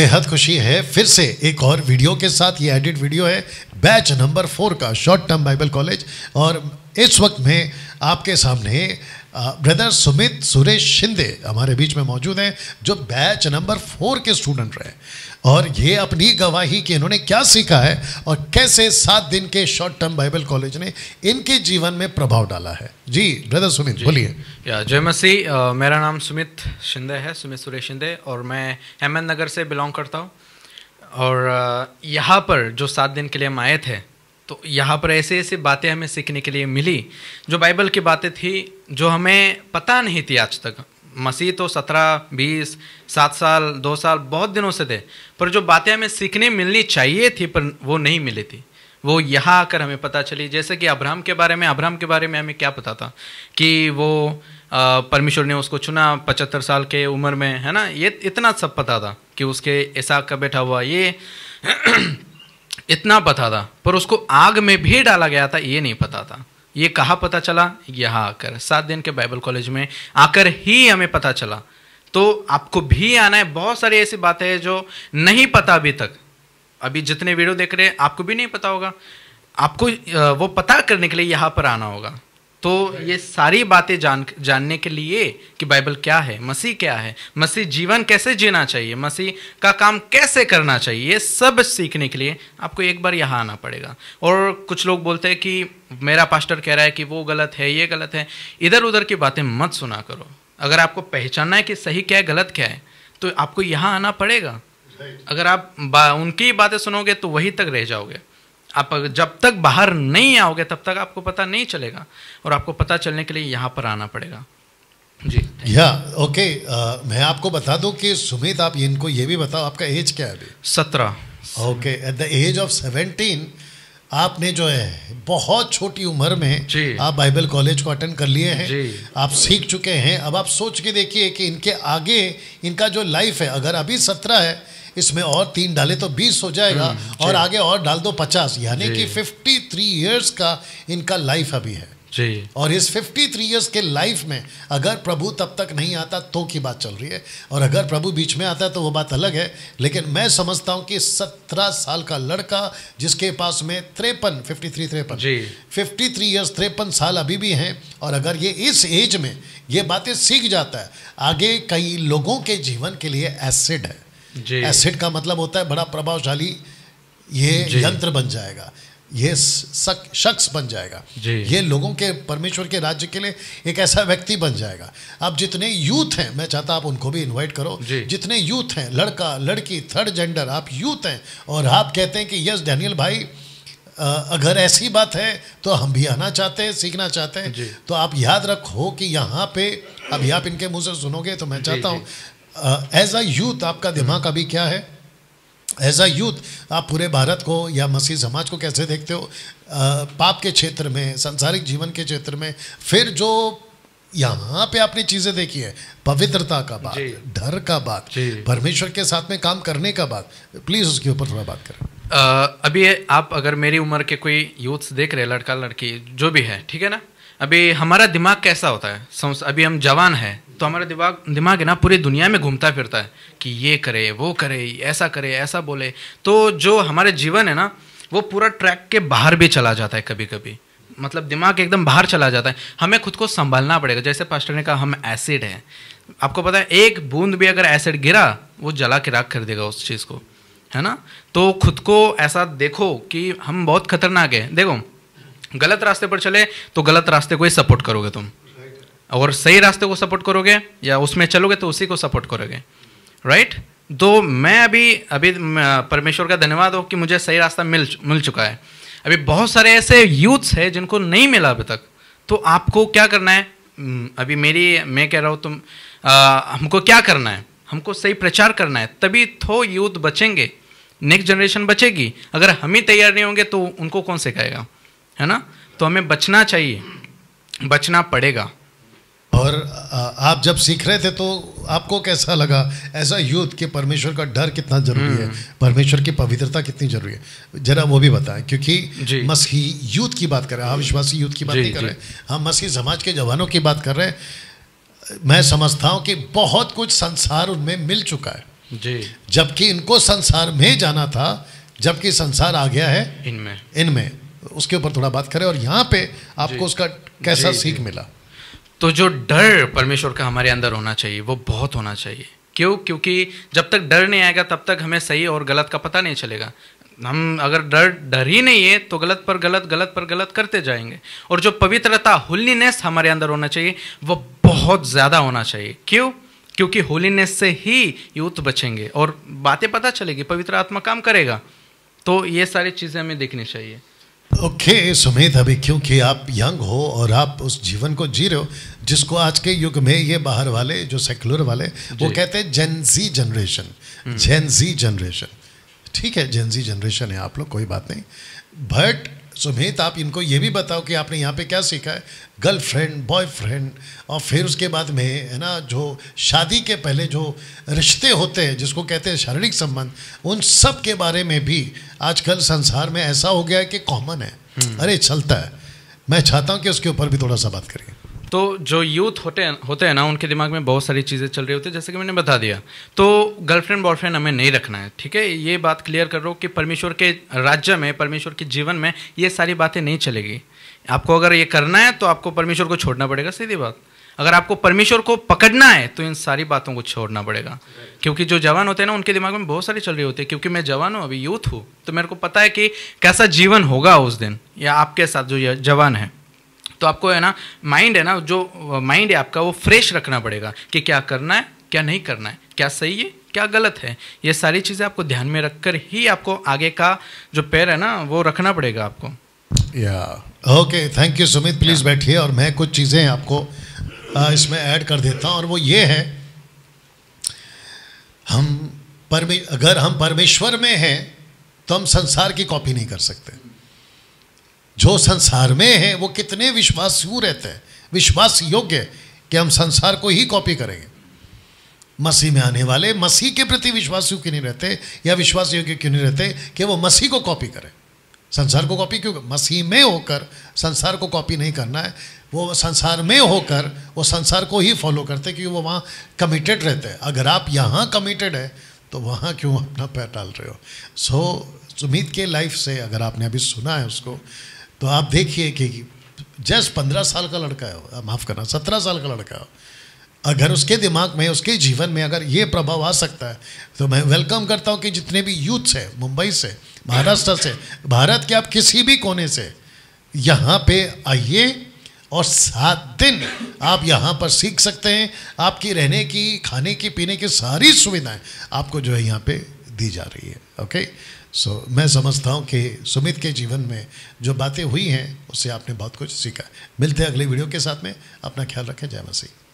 बेहद खुशी है फिर से एक और वीडियो के साथ ये एडिट वीडियो है बैच नंबर फोर का शॉर्ट टर्म बाइबल कॉलेज और इस वक्त में आपके सामने ब्रदर सुमित सुरेश शिंदे हमारे बीच में मौजूद हैं जो बैच नंबर फोर के स्टूडेंट रहे और ये अपनी गवाही कि इन्होंने क्या सीखा है और कैसे सात दिन के शॉर्ट टर्म बाइबल कॉलेज ने इनके जीवन में प्रभाव डाला है जी ब्रदर सुमित बोलिए या जय मसी मेरा नाम सुमित शिंदे है सुमित सुरेश शिंदे और मैं हेमंत नगर से बिलोंग करता हूँ और यहाँ पर जो सात दिन के लिए हम आए थे तो यहाँ पर ऐसे ऐसे बातें हमें सीखने के लिए मिली जो बाइबल की बातें थी जो हमें पता नहीं थी आज तक मसीह तो सत्रह बीस सात साल दो साल बहुत दिनों से थे पर जो बातें हमें सीखने मिलनी चाहिए थी पर वो नहीं मिली थी वो यहाँ आकर हमें पता चली जैसे कि अब्राहम के बारे में अब्राहम के बारे में हमें क्या पता था कि वो परमेश्वर ने उसको चुना पचहत्तर साल के उम्र में है ना ये इतना सब पता था कि उसके ऐसा का बैठा हुआ ये इतना पता था पर उसको आग में भी डाला गया था ये नहीं पता था ये कहाँ पता चला यहाँ आकर सात दिन के बाइबल कॉलेज में आकर ही हमें पता चला तो आपको भी आना है बहुत सारी ऐसी बातें हैं जो नहीं पता अभी तक अभी जितने वीडियो देख रहे हैं आपको भी नहीं पता होगा आपको वो पता करने के लिए यहाँ पर आना होगा तो ये सारी बातें जान जानने के लिए कि बाइबल क्या है मसीह क्या है मसीह जीवन कैसे जीना चाहिए मसीह का काम कैसे करना चाहिए ये सब सीखने के लिए आपको एक बार यहाँ आना पड़ेगा और कुछ लोग बोलते हैं कि मेरा पास्टर कह रहा है कि वो गलत है ये गलत है इधर उधर की बातें मत सुना करो अगर आपको पहचानना है कि सही क्या है गलत क्या है तो आपको यहाँ आना पड़ेगा अगर आप बा, उनकी बातें सुनोगे तो वहीं तक रह जाओगे आप जब तक बाहर नहीं आओगे तब तक आपको पता नहीं चलेगा और आपको पता चलने के लिए यहाँ पर आना पड़ेगा जी या ओके आ, मैं आपको बता दूं कि सुमित आप इनको ये भी बताओ आपका एज क्या है अभी सत्रह okay at the age of seventeen आपने जो है बहुत छोटी उम्र में आप बाइबल कॉलेज को अटेंड कर लिए हैं आप सीख चुके हैं अब आप सोच के देखिए कि इनके आगे इनका जो लाइफ है अगर अभी सत्रह है इसमें और तीन डाले तो बीस हो जाएगा हम्म, और आगे और डाल दो पचास यानी कि फिफ्टी थ्री ईयर्स का इनका लाइफ अभी है जी और इस फिफ्टी थ्री ईयर्स के लाइफ में अगर प्रभु तब तक नहीं आता तो की बात चल रही है और अगर प्रभु बीच में आता है तो वो बात अलग है लेकिन मैं समझता हूँ कि सत्रह साल का लड़का जिसके पास में त्रेपन फिफ्टी थ्री त्रेपन फिफ्टी थ्री ईयर्स त्रेपन साल अभी भी हैं और अगर ये इस एज में ये बातें सीख जाता है आगे कई लोगों के जीवन के लिए एसिड है एसिड का मतलब होता है बड़ा प्रभावशाली ये यंत्र बन जाएगा ये शख्स बन जाएगा ये लोगों के परमेश्वर के राज्य के लिए एक ऐसा व्यक्ति बन जाएगा अब जितने यूथ हैं मैं चाहता आप उनको भी इनवाइट करो जितने यूथ हैं लड़का लड़की थर्ड जेंडर आप यूथ हैं और आप कहते हैं कि यस डैनियल भाई अगर ऐसी बात है तो हम भी आना चाहते हैं सीखना चाहते हैं तो आप याद रखो कि यहाँ पे अभी आप इनके मुंह से सुनोगे तो मैं चाहता हूँ एज अ यूथ आपका दिमाग अभी क्या है एज अ यूथ आप पूरे भारत को या मसीह समाज को कैसे देखते हो आ, uh, पाप के क्षेत्र में संसारिक जीवन के क्षेत्र में फिर जो यहाँ पे आपने चीजें देखी है पवित्रता का बात डर का बात परमेश्वर के साथ में काम करने का बात प्लीज उसके ऊपर थोड़ा बात करें आ, uh, अभी आप अगर मेरी उम्र के कोई यूथ्स देख रहे लड़का लड़की जो भी है ठीक है ना अभी हमारा दिमाग कैसा होता है अभी हम जवान हैं तो हमारा दिमाग दिमाग है ना पूरी दुनिया में घूमता फिरता है कि ये करे वो करे ऐसा करे ऐसा बोले तो जो हमारे जीवन है ना वो पूरा ट्रैक के बाहर भी चला जाता है कभी कभी मतलब दिमाग एकदम बाहर चला जाता है हमें खुद को संभालना पड़ेगा जैसे पास्टर ने कहा हम एसिड हैं आपको पता है एक बूंद भी अगर एसिड गिरा वो जला के राख कर देगा उस चीज़ को है ना तो खुद को ऐसा देखो कि हम बहुत खतरनाक है देखो गलत रास्ते पर चले तो गलत रास्ते को ही सपोर्ट करोगे तुम और सही रास्ते को सपोर्ट करोगे या उसमें चलोगे तो उसी को सपोर्ट करोगे राइट तो मैं अभी अभी परमेश्वर का धन्यवाद हो कि मुझे सही रास्ता मिल मिल चुका है अभी बहुत सारे ऐसे यूथ्स हैं जिनको नहीं मिला अभी तक तो आपको क्या करना है हम्म, अभी मेरी मैं कह रहा हूँ तुम आ, हमको क्या करना है हमको सही प्रचार करना है तभी थो तो यूथ बचेंगे नेक्स्ट जनरेशन बचेगी अगर हम ही तैयार नहीं होंगे तो उनको कौन सिखाएगा है ना तो हमें बचना चाहिए बचना पड़ेगा और आप जब सीख रहे थे तो आपको कैसा लगा ऐसा युद्ध यूथ कि परमेश्वर का डर कितना जरूरी है हम्म। परमेश्वर की पवित्रता कितनी जरूरी है जरा वो भी बताएं क्योंकि मसी यूथ की बात कर रहे हैं अविश्वासी हाँ, युद्ध यूथ की बात नहीं कर रहे हैं हाँ, हम मसीह समाज के जवानों की बात कर रहे हैं मैं समझता हूँ कि बहुत कुछ संसार उनमें मिल चुका है जबकि इनको संसार में जाना था जबकि संसार आ गया है इनमें इनमें उसके ऊपर थोड़ा बात करें और यहाँ पे आपको उसका कैसा जी, सीख जी. मिला तो जो डर परमेश्वर का हमारे अंदर होना चाहिए वो बहुत होना चाहिए क्यों क्योंकि जब तक डर नहीं आएगा तब तक हमें सही और गलत का पता नहीं चलेगा हम अगर डर डर ही नहीं है तो गलत पर गलत गलत पर गलत करते जाएंगे और जो पवित्रता होलीनेस हमारे अंदर होना चाहिए वो बहुत ज़्यादा होना चाहिए क्यों क्योंकि होलीनेस से ही यूथ बचेंगे और बातें पता चलेगी पवित्र आत्मा काम करेगा तो ये सारी चीज़ें हमें देखनी चाहिए ओके okay, अभी क्योंकि आप यंग हो और आप उस जीवन को जी रहे हो जिसको आज के युग में ये बाहर वाले जो सेकुलर वाले वो कहते हैं जी जनरेशन जी जनरेशन ठीक है जी जनरेशन है आप लोग कोई बात नहीं बट सुमित आप इनको ये भी बताओ कि आपने यहाँ पे क्या सीखा है गर्लफ्रेंड बॉयफ्रेंड और फिर उसके बाद में है ना जो शादी के पहले जो रिश्ते होते हैं जिसको कहते हैं शारीरिक संबंध उन सब के बारे में भी आजकल संसार में ऐसा हो गया है कि कॉमन है हम्म। अरे चलता है मैं चाहता हूँ कि उसके ऊपर भी थोड़ा सा बात करिए तो जो यूथ होते हैं होते हैं ना उनके दिमाग में बहुत सारी चीज़ें चल रही होती है जैसे कि मैंने बता दिया तो गर्लफ्रेंड बॉयफ्रेंड हमें नहीं रखना है ठीक है ये बात क्लियर कर रहा हूँ कि परमेश्वर के राज्य में परमेश्वर के जीवन में ये सारी बातें नहीं चलेगी आपको अगर ये करना है तो आपको परमेश्वर को छोड़ना पड़ेगा सीधी बात अगर आपको परमेश्वर को पकड़ना है तो इन सारी बातों को छोड़ना पड़ेगा क्योंकि जो जवान होते हैं ना उनके दिमाग में बहुत सारी चल रही होती है क्योंकि मैं जवान हूँ अभी यूथ हूँ तो मेरे को पता है कि कैसा जीवन होगा उस दिन या आपके साथ जो जवान है तो आपको है ना माइंड है ना जो माइंड है आपका वो फ्रेश रखना पड़ेगा कि क्या करना है क्या नहीं करना है क्या सही है क्या गलत है ये सारी चीज़ें आपको ध्यान में रखकर ही आपको आगे का जो पैर है ना वो रखना पड़ेगा आपको या okay thank you Sumit please बैठिए और मैं कुछ चीज़ें आपको इसमें ऐड कर देता हूँ और वो ये है हम परमे अगर हम परमेश्वर में हैं तो हम संसार की कॉपी नहीं कर सकते जो संसार में है वो कितने विश्वास रहते हैं विश्वास योग्य कि हम संसार को ही कॉपी करेंगे मसीह में आने वाले मसीह के प्रति विश्वास क्यों नहीं रहते या विश्वास योग्य क्यों नहीं रहते कि वो मसीह को कॉपी करें संसार को कॉपी क्यों मसीह में होकर संसार को कॉपी नहीं करना है वो संसार में होकर वो संसार को ही फॉलो करते क्योंकि वो वहाँ कमिटेड रहते हैं अगर आप यहाँ कमिटेड है तो वहाँ क्यों अपना पैर डाल रहे हो सो so, सुमित के लाइफ से अगर आपने अभी सुना है उसको तो आप देखिए कि जस्ट पंद्रह साल का लड़का हो माफ़ करना सत्रह साल का लड़का हो अगर उसके दिमाग में उसके जीवन में अगर ये प्रभाव आ सकता है तो मैं वेलकम करता हूँ कि जितने भी यूथ्स हैं मुंबई से महाराष्ट्र से भारत के आप किसी भी कोने से यहाँ पे आइए और सात दिन आप यहाँ पर सीख सकते हैं आपकी रहने की खाने की पीने की सारी सुविधाएं आपको जो है यहाँ पे दी जा रही है ओके सो मैं समझता हूँ कि सुमित के जीवन में जो बातें हुई हैं उससे आपने बहुत कुछ सीखा मिलते हैं अगले वीडियो के साथ में अपना ख्याल रखें जय मसीह